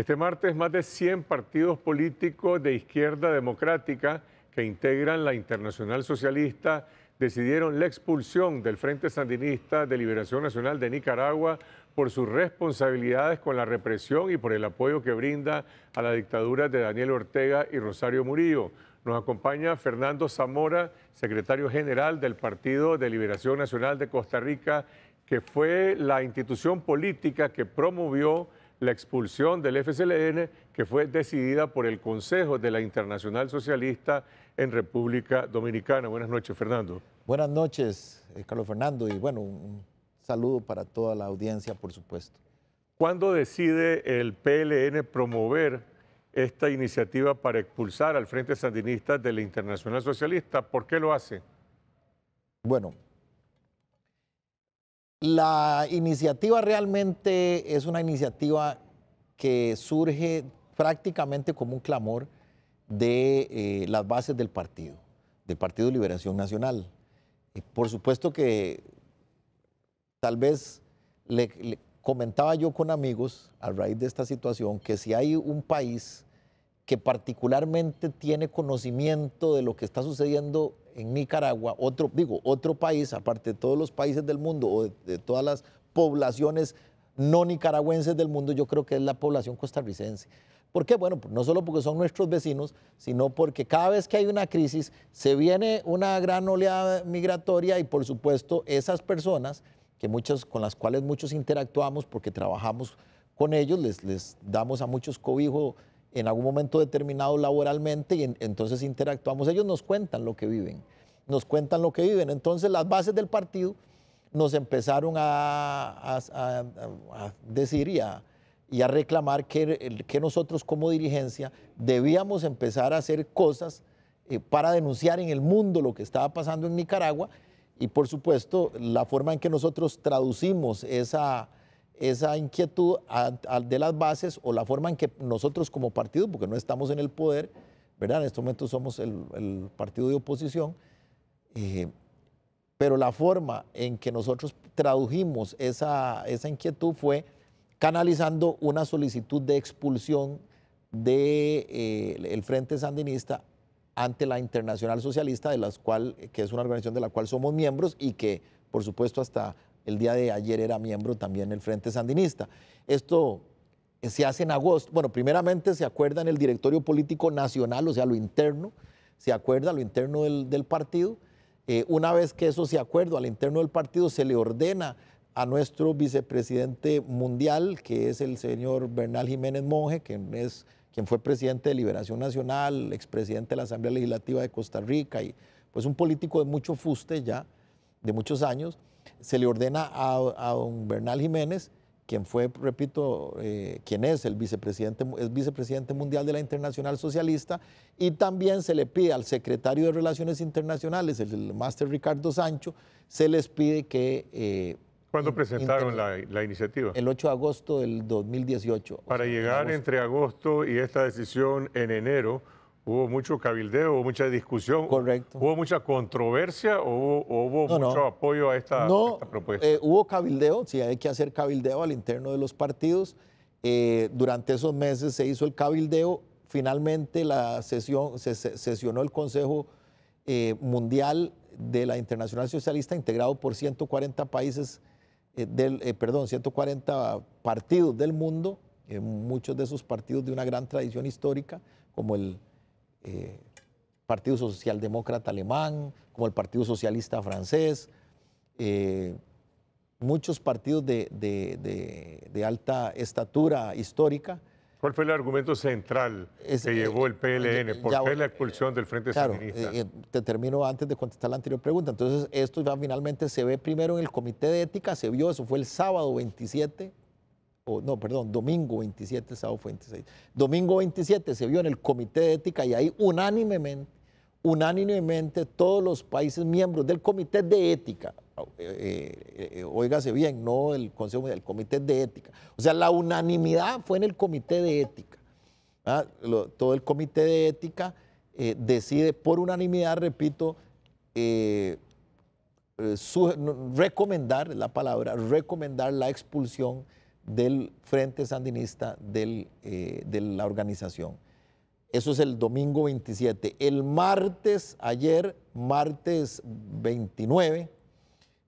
Este martes, más de 100 partidos políticos de izquierda democrática que integran la Internacional Socialista decidieron la expulsión del Frente Sandinista de Liberación Nacional de Nicaragua por sus responsabilidades con la represión y por el apoyo que brinda a la dictadura de Daniel Ortega y Rosario Murillo. Nos acompaña Fernando Zamora, secretario general del Partido de Liberación Nacional de Costa Rica, que fue la institución política que promovió la expulsión del FSLN que fue decidida por el Consejo de la Internacional Socialista en República Dominicana. Buenas noches, Fernando. Buenas noches, eh, Carlos Fernando, y bueno, un saludo para toda la audiencia, por supuesto. ¿Cuándo decide el PLN promover esta iniciativa para expulsar al Frente Sandinista de la Internacional Socialista? ¿Por qué lo hace? Bueno, la iniciativa realmente es una iniciativa que surge prácticamente como un clamor de eh, las bases del partido, del Partido de Liberación Nacional. Y eh, por supuesto que tal vez le comentaba yo con amigos a raíz de esta situación que si hay un país que particularmente tiene conocimiento de lo que está sucediendo en Nicaragua, otro, digo, otro país, aparte de todos los países del mundo o de, todas las poblaciones no nicaragüenses del mundo, yo creo que es la población costarricense. ¿Por qué? Bueno, no solo porque son nuestros vecinos, sino porque cada vez que hay una crisis se viene una gran oleada migratoria y por supuesto esas personas que con las cuales muchos interactuamos porque trabajamos con ellos, les, damos a muchos cobijo en algún momento determinado laboralmente y entonces interactuamos. Ellos nos cuentan lo que viven, nos cuentan lo que viven. Entonces las bases del partido nos empezaron a, decir y, a, reclamar que, que nosotros como dirigencia debíamos empezar a hacer cosas eh, para denunciar en el mundo lo que estaba pasando en Nicaragua y por supuesto la forma en que nosotros traducimos esa esa inquietud de las bases o la forma en que nosotros como partido, porque no estamos en el poder, ¿verdad? En este momento somos el, partido de oposición, eh, pero la forma en que nosotros tradujimos esa, esa inquietud fue canalizando una solicitud de expulsión del de, eh, el Frente Sandinista ante la Internacional Socialista, de las cual, que es una organización de la cual somos miembros y que, por supuesto, hasta el día de ayer era miembro también del Frente Sandinista. Esto eh, se hace en agosto. Bueno, primeramente se acuerda en el directorio político nacional, o sea, lo interno, se acuerda lo interno del, partido. Eh, una vez que eso se acuerda al interno del partido, se le ordena a nuestro vicepresidente mundial, que es el señor Bernal Jiménez Monge, quien, es, quien fue presidente de Liberación Nacional, expresidente de la Asamblea Legislativa de Costa Rica y pues un político de mucho fuste ya, de muchos años se le ordena a, don Bernal Jiménez, quien fue, repito, eh, quien es el vicepresidente, vicepresidente mundial de la Internacional Socialista, y también se le pide al secretario de Relaciones Internacionales, el, máster Ricardo Sancho, se les pide que... Eh, ¿Cuándo presentaron la, iniciativa? El 8 de agosto del 2018. Para llegar entre agosto y esta decisión en enero, hubo mucho cabildeo, hubo mucha discusión. Correcto. ¿Hubo mucha controversia o hubo, mucho apoyo a esta, propuesta? Eh, hubo cabildeo, sí, hay que hacer cabildeo al interno de los partidos. Eh, durante esos meses se hizo el cabildeo. Finalmente la sesión, se, sesionó el Consejo eh, Mundial de la Internacional Socialista, integrado por 140 países, del, perdón, 140 partidos del mundo, muchos de esos partidos de una gran tradición histórica, como el, eh, Partido Socialdemócrata Alemán, como el Partido Socialista Francés, eh, muchos partidos de, alta estatura histórica. ¿Cuál fue el argumento central que eh, llevó el PLN? ¿Por qué la expulsión del Frente claro, te termino antes de contestar la anterior pregunta. Entonces, esto ya finalmente se ve primero en el Comité de Ética, se vio, eso fue el sábado 27 no, perdón, domingo 27, sábado 26. Domingo 27 se vio en el Comité de Ética y ahí unánimemente, unánimemente todos los países miembros del Comité de Ética, oígase eh, eh, eh, óigase bien, no el Consejo del el Comité de Ética. O sea, la unanimidad fue en el Comité de Ética. ¿ah? todo el Comité de Ética decide por unanimidad, repito, recomendar, la palabra, recomendar la expulsión del Frente Sandinista eh, de la organización. Eso es el domingo 27. El martes, ayer, martes 29,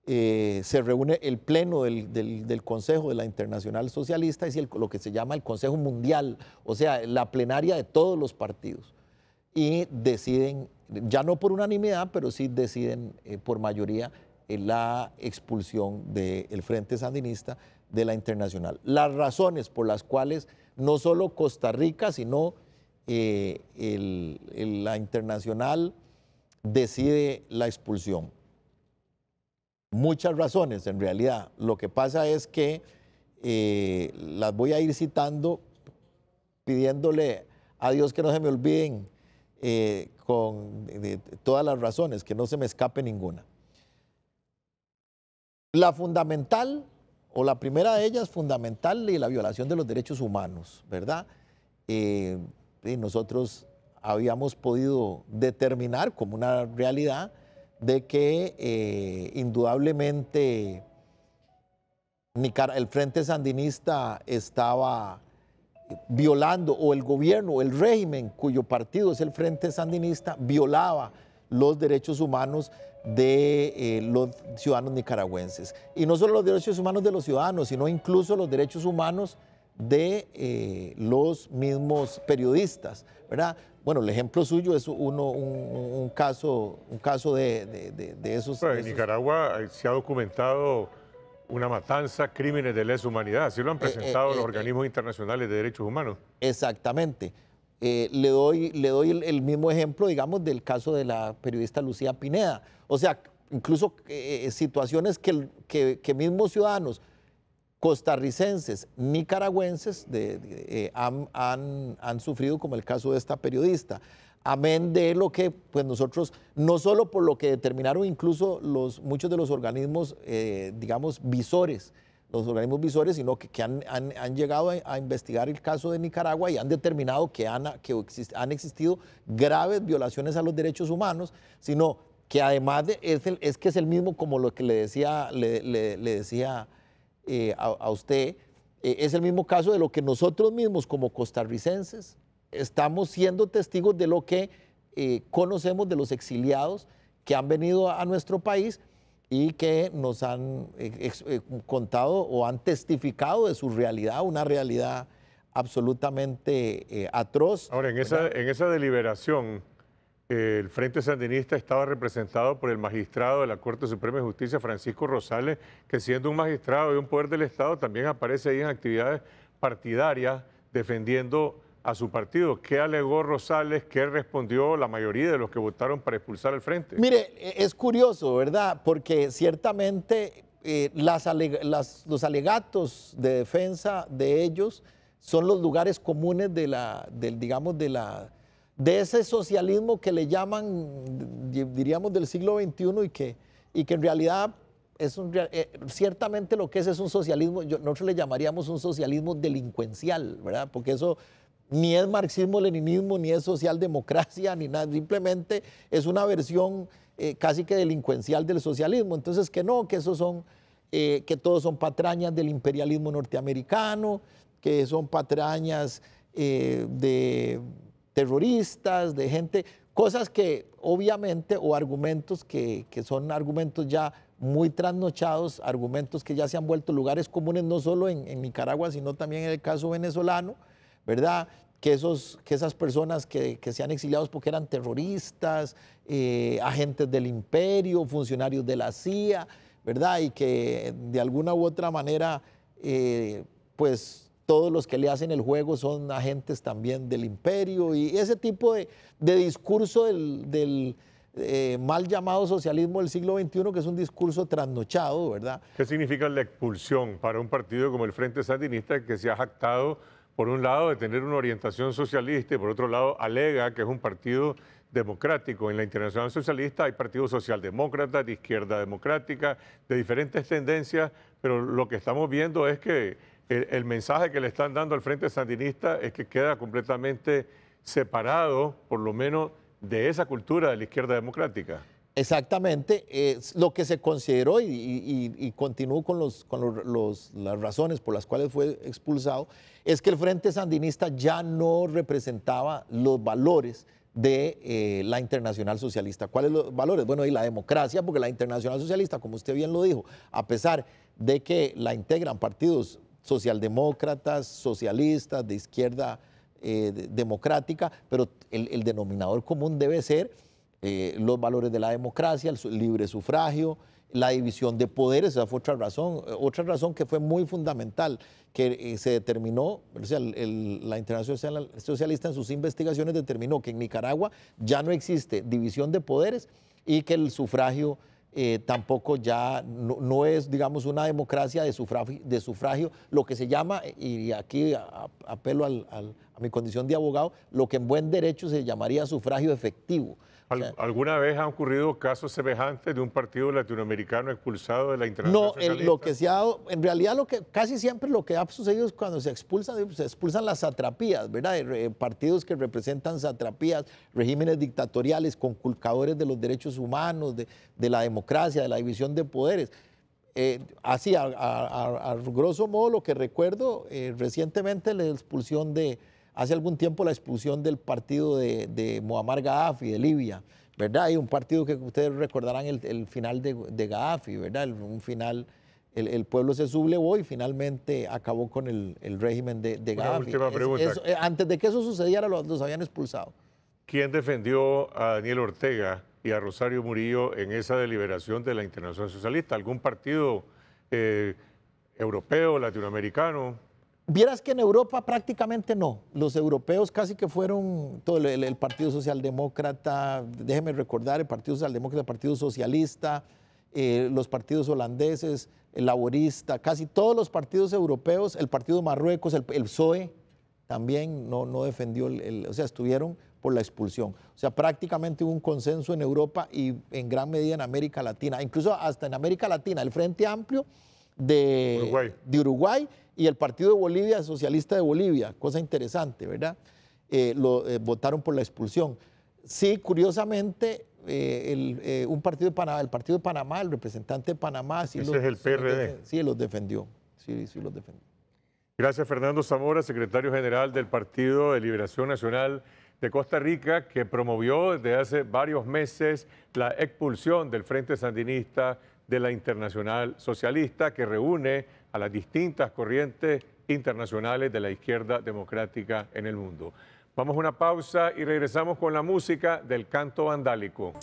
eh, se reúne el pleno del, Consejo de la Internacional Socialista, y lo que se llama el Consejo Mundial, o sea, la plenaria de todos los partidos. Y deciden, ya no por unanimidad, pero sí deciden eh, por mayoría la expulsión del Frente Sandinista de la internacional. Las razones por las cuales no solo Costa Rica, sino eh, la internacional decide la expulsión. Muchas razones en realidad. Lo que pasa es que eh, las voy a ir citando pidiéndole a Dios que no se me olviden eh, con todas las razones, que no se me escape ninguna. La fundamental o la primera de ellas fundamental y la violación de los derechos humanos, ¿verdad? Eh, y nosotros habíamos podido determinar como una realidad de que eh, indudablemente el Frente Sandinista estaba violando, o el gobierno, el régimen cuyo partido es el Frente Sandinista, violaba los derechos humanos de eh, los ciudadanos nicaragüenses. Y no solo los derechos humanos de los ciudadanos, sino incluso los derechos humanos de eh, los mismos periodistas, ¿verdad? Bueno, el ejemplo suyo es uno, un, caso, un caso de, esos... en Nicaragua eh, se ha documentado una matanza, crímenes de lesa humanidad, así lo han presentado los organismos internacionales de derechos humanos. Exactamente. Eh, le doy, le doy el, mismo ejemplo, digamos, del caso de la periodista Lucía Pineda. O sea, incluso eh, situaciones que, que, mismos ciudadanos costarricenses, nicaragüenses eh, han, sufrido, como el caso de esta periodista. Amén de lo que pues nosotros, no solo por lo que determinaron incluso los, muchos de los organismos, digamos, visores los organismos visores, sino que, han, llegado a, investigar el caso de Nicaragua y han determinado que, han, existido graves violaciones a los derechos humanos, sino que además es, que es el mismo como lo que le decía, le, decía eh, a, usted, eh, es el mismo caso de lo que nosotros mismos como costarricenses estamos siendo testigos de lo que eh, conocemos de los exiliados que han venido a nuestro país y que nos han eh, eh, contado o han testificado de su realidad, una realidad absolutamente eh, atroz. Ahora, en esa, en esa deliberación, el Frente Sandinista estaba representado por el magistrado de la Corte Suprema de Justicia, Francisco Rosales, que siendo un magistrado y un poder del Estado, también aparece ahí en actividades partidarias defendiendo a su partido. ¿Qué alegó Rosales? ¿Qué respondió la mayoría de los que votaron para expulsar al frente? Mire, e, es curioso, ¿verdad? Porque ciertamente eh, las los alegatos de defensa de ellos son los lugares comunes de la, del, digamos, de la de ese socialismo que le llaman, diríamos, del siglo XXI y que, y que en realidad es un, eh, ciertamente lo que es es un socialismo, nosotros le llamaríamos un socialismo delincuencial, ¿verdad? Porque eso ni es marxismo-leninismo, ni es socialdemocracia, ni nada. Simplemente es una versión eh, casi que delincuencial del socialismo. Entonces, que no, que esos son, eh, que todos son patrañas del imperialismo norteamericano, que son patrañas eh, de terroristas, de gente, cosas que obviamente, o argumentos que, son argumentos ya muy trasnochados, argumentos que ya se han vuelto lugares comunes no solo en, Nicaragua, sino también en el caso venezolano, ¿verdad? que, esos, que esas personas que, que se han exiliado porque eran terroristas, eh, agentes del imperio, funcionarios de la CIA, ¿verdad? Y que de alguna u otra manera, eh, pues todos los que le hacen el juego son agentes también del imperio y ese tipo de, discurso del, eh, mal llamado socialismo del siglo XXI, que es un discurso trasnochado, ¿verdad? ¿Qué significa la expulsión para un partido como el Frente Sandinista que se ha jactado por un lado, de tener una orientación socialista y por otro lado, alega que es un partido democrático. En la Internacional Socialista hay partidos socialdemócratas, de izquierda democrática, de diferentes tendencias, pero lo que estamos viendo es que el, el mensaje que le están dando al Frente Sandinista es que queda completamente separado, por lo menos, de esa cultura de la izquierda democrática. Exactamente, lo que se consideró y, continúo con, los, con las razones por las cuales fue expulsado, es que el Frente Sandinista ya no representaba los valores de eh, la Internacional Socialista. ¿Cuáles los valores? Bueno, y la democracia, porque la Internacional Socialista, como usted bien lo dijo, a pesar de que la integran partidos socialdemócratas, socialistas, de izquierda eh, democrática, pero el denominador común debe ser eh, los valores de la democracia, el libre sufragio, la división de poderes, esa fue otra razón, eh, otra razón que fue muy fundamental, que eh, se determinó, la Internacional Socialista en sus investigaciones determinó que en Nicaragua ya no existe división de poderes y que el sufragio tampoco ya no, es, digamos, una democracia de sufragio, lo que se llama, y aquí apelo a mi condición de abogado, lo que en buen derecho se llamaría sufragio efectivo. ¿Alguna vez han ocurrido casos semejantes de un partido latinoamericano expulsado de la internacional? No, lo que se ha en realidad lo que casi siempre lo que ha sucedido es cuando se expulsan, se expulsan las satrapías, ¿verdad? Eh, partidos que representan satrapías, regímenes dictatoriales, conculcadores de los derechos humanos, de, la democracia, de la división de poderes. Eh, así, a, grosso modo, lo que recuerdo eh, recientemente la expulsión de, hace algún tiempo la expulsión del partido de, Muammar Gaddafi de Libia, ¿verdad? Hay un partido que ustedes recordarán el, final de, Gaddafi, ¿verdad? un final, el, pueblo se sublevó y finalmente acabó con el, régimen de, Gaddafi. Eh, antes de que eso sucediera, los, habían expulsado. ¿Quién defendió a Daniel Ortega y a Rosario Murillo en esa deliberación de la Internacional Socialista? ¿Algún partido eh, europeo, latinoamericano? Vieras que en Europa prácticamente no. Los europeos casi que fueron todo el, Partido Socialdemócrata, déjeme recordar, el Partido Socialdemócrata, el Partido Socialista, eh, los partidos holandeses, el laborista, casi todos los partidos europeos, el Partido Marruecos, el, PSOE también no, defendió, o sea, estuvieron por la expulsión. O sea, prácticamente hubo un consenso en Europa y en gran medida en América Latina, incluso hasta en América Latina, el Frente Amplio de de Uruguay y el Partido de Bolivia, Socialista de Bolivia, cosa interesante, ¿verdad? Eh, lo, eh, votaron por la expulsión. Sí, curiosamente, eh, el, un partido de Panamá, el Partido de Panamá, el representante de Panamá, sí, es defendió. sí, los defendió. Gracias, Fernando Zamora, secretario general del Partido de Liberación Nacional de Costa Rica, que promovió desde hace varios meses la expulsión del Frente Sandinista de la Internacional Socialista, que reúne a las distintas corrientes internacionales de la izquierda democrática en el mundo. Vamos a una pausa y regresamos con la música del canto vandálico.